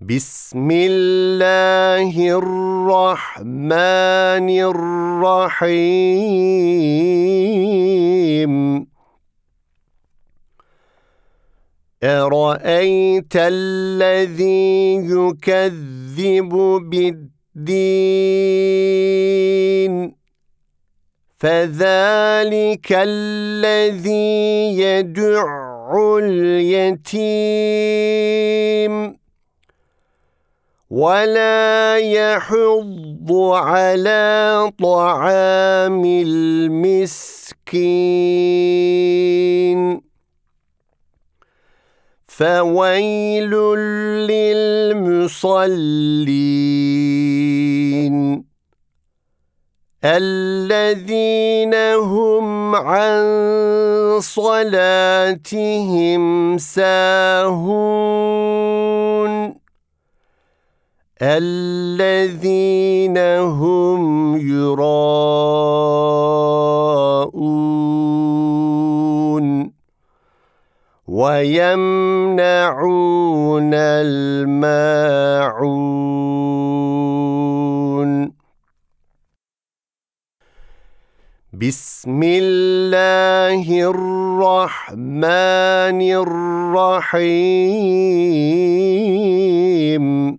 بسم الله الرحمن الرحيم أرأيت الذي يكذب بالدين فذلك الذي يدع اليتيم ولا يحض على طعام المسكين فويل للمصلين الذين هم عن صلاتهم ساهون الذين هم يراءون ويمنعون الماعون بسم الله الرحمن الرحيم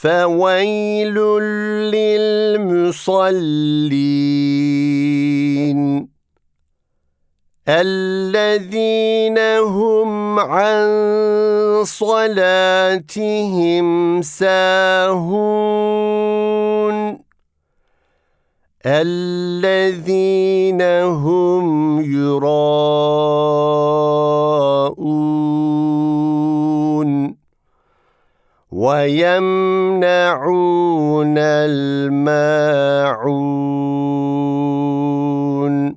فويل للمصلين الذين هم عن صلاتهم ساهون الذين هم يرون ويمنعون الماعون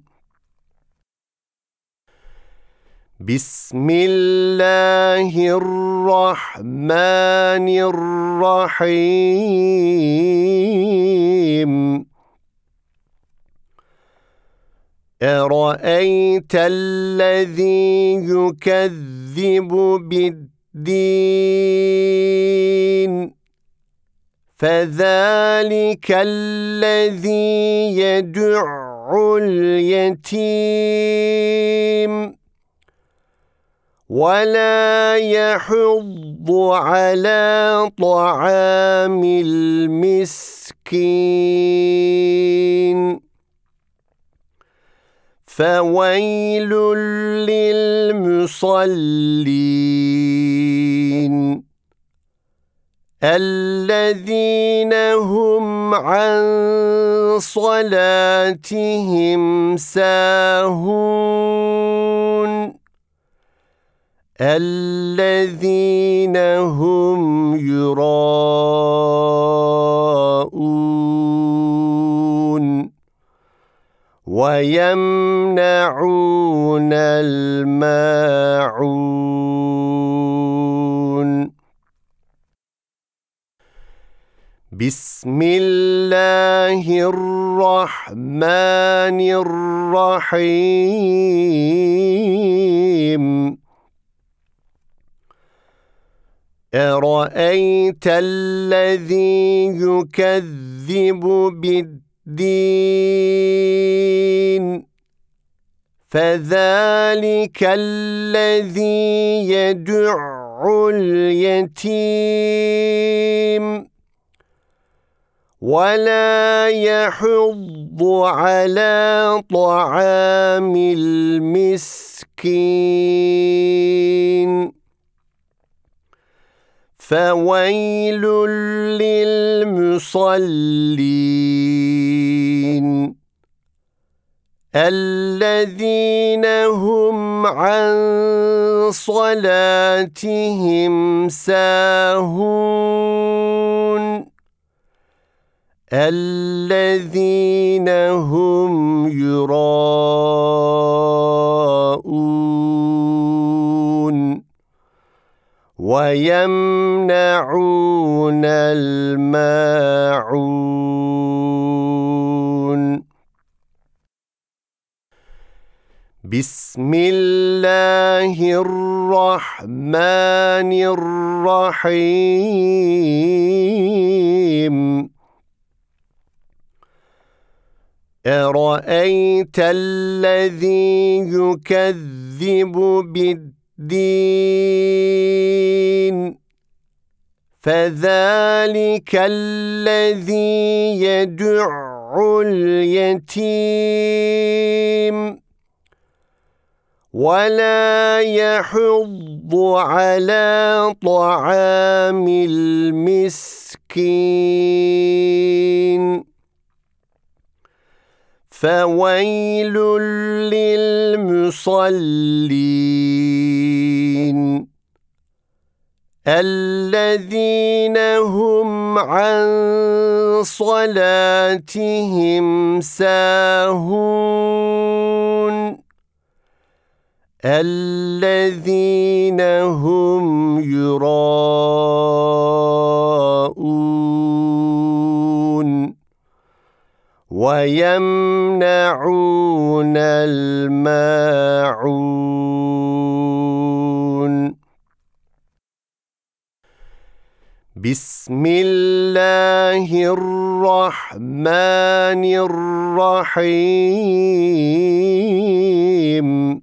بسم الله الرحمن الرحيم أرأيت الذي يكذب بالدين الدين فذلك الذي يدع اليتيم ولا يحض على طعام المسكين فويل للمصلين الذين هم عن صلاتهم ساهون الذين هم يراءون ويم الماعون الماعون بسم الله الرحمن الرحيم أرأيت الذي يكذب بالدين فَذَلِكَ الَّذِي يَدُعُّ الْيَتِيمَ وَلَا يَحُضُّ عَلَى طَعَامِ الْمِسْكِينِ فَوَيْلٌ لِلْمُصَلِّينَ الذين هم عن صلاتهم ساهون الذين هم يراءون ويمنعون الماعون بسم الله الرحمن الرحيم أرأيت الذي يكذب بالدين فذلك الذي يدع اليتيم ولا يحض على طعام المسكين فويل للمصلين الذين هم عن صلاتهم ساهون الذين هم يراءون ويمنعون الماعون بسم الله الرحمن الرحيم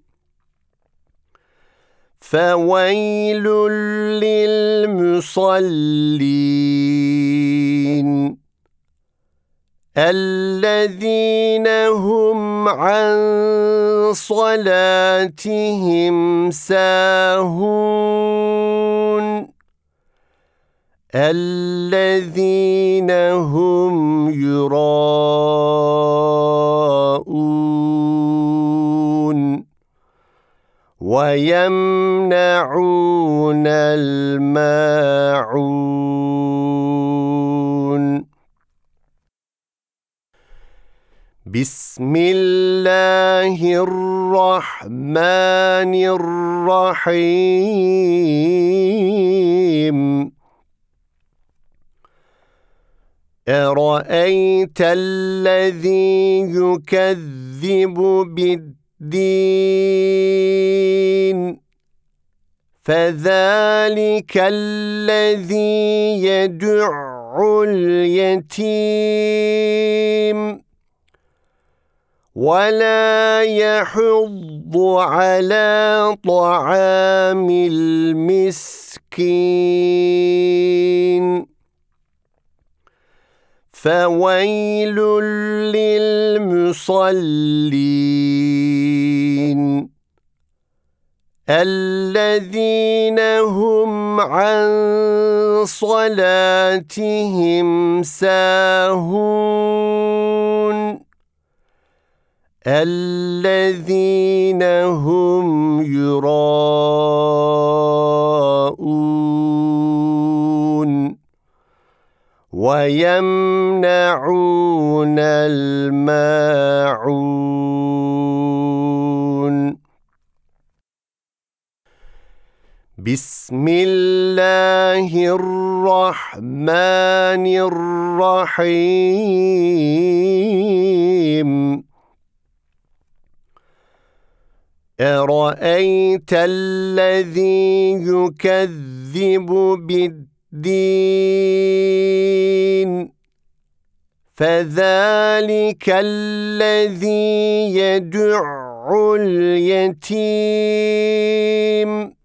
فويل للمصلين الذين هم عن صلاتهم ساهون الذين هم يراءون ويمنعون الماعون بسم الله الرحمن الرحيم أرأيت الذي يكذب بالدين فذلك الذي يدع اليتيم ولا يحض على طعام المسكين فويل للمصلين الذين هم عن صلاتهم ساهون الذين هم يراءون ويمنعون الماعون بسم الله الرحمن الرحيم أرأيت الذي يكذب بالدين فذلك الذي يدع اليتيم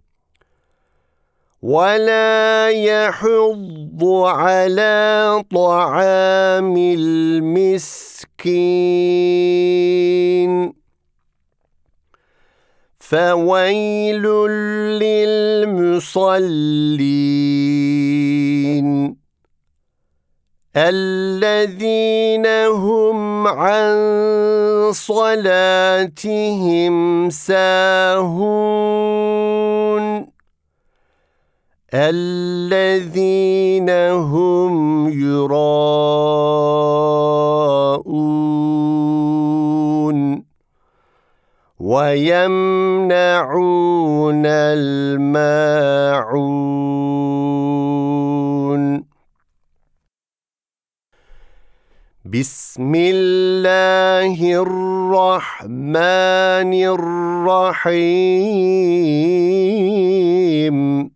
ولا يحض على طعام المسكين فويل للمصلين الذين هم عن صلاتهم ساهون الذين هم يراءون ويمنعون الماعون بسم الله الرحمن الرحيم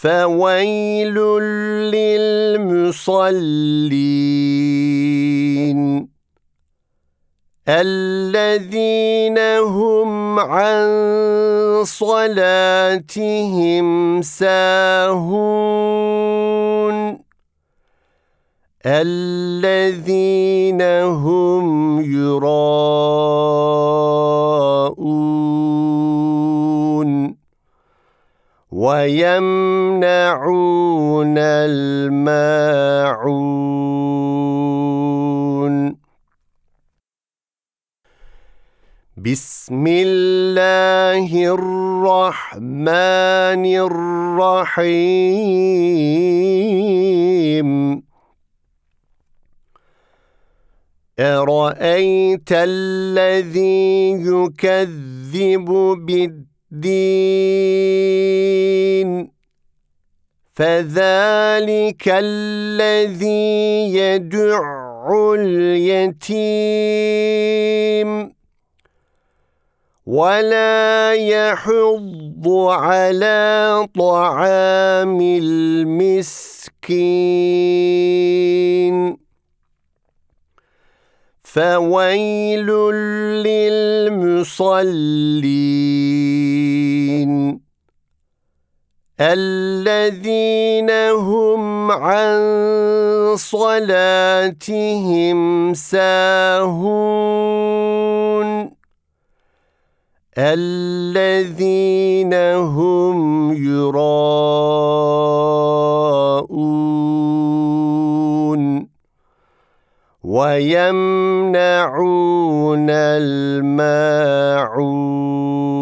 فويل للمصلين الذين هم عن صلاتهم ساهون الذين هم يراءون ويمنعون الماعون بسم الله الرحمن الرحيم أرأيت الذي يكذب بالدين دين فذلك الذي يدع اليتيم ولا يحض على طعام المسكين فويل للمصلين الذين هم عن صلاتهم ساهون الذين هم يراءون وَيَمْنَعُونَ الْمَاعُونَ